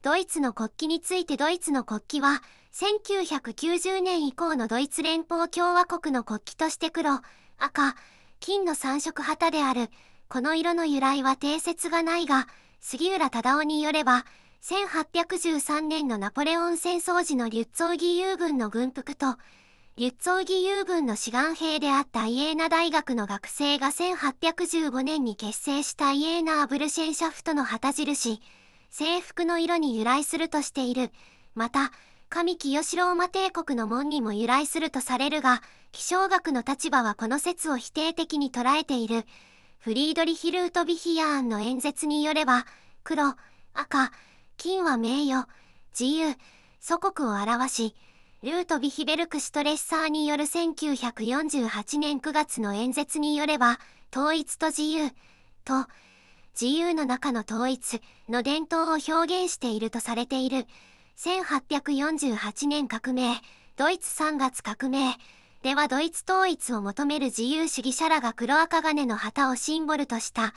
ドイツの国旗についてドイツの国旗は1990年以降のドイツ連邦共和国の国旗として黒赤金の三色旗であるこの色の由来は定説がないが杉浦忠夫によれば1813年のナポレオン戦争時のリュッツォーギ友軍の軍服とリュッツォーギ友軍の志願兵であったイエーナ大学の学生が1815年に結成したイエーナ・アブルシェンシャフトの旗印制服の色に由来するとしている。また、神清志ローマ帝国の門にも由来するとされるが、気象学の立場はこの説を否定的に捉えている。フリードリヒ・ルートビヒアーンの演説によれば、黒、赤、金は名誉、自由、祖国を表し、ルートビヒベルク・シュトレッサーによる1948年9月の演説によれば、統一と自由、と、自由の中の統一の伝統を表現しているとされている1848年革命ドイツ3月革命ではドイツ統一を求める自由主義者らが黒赤金の旗をシンボルとした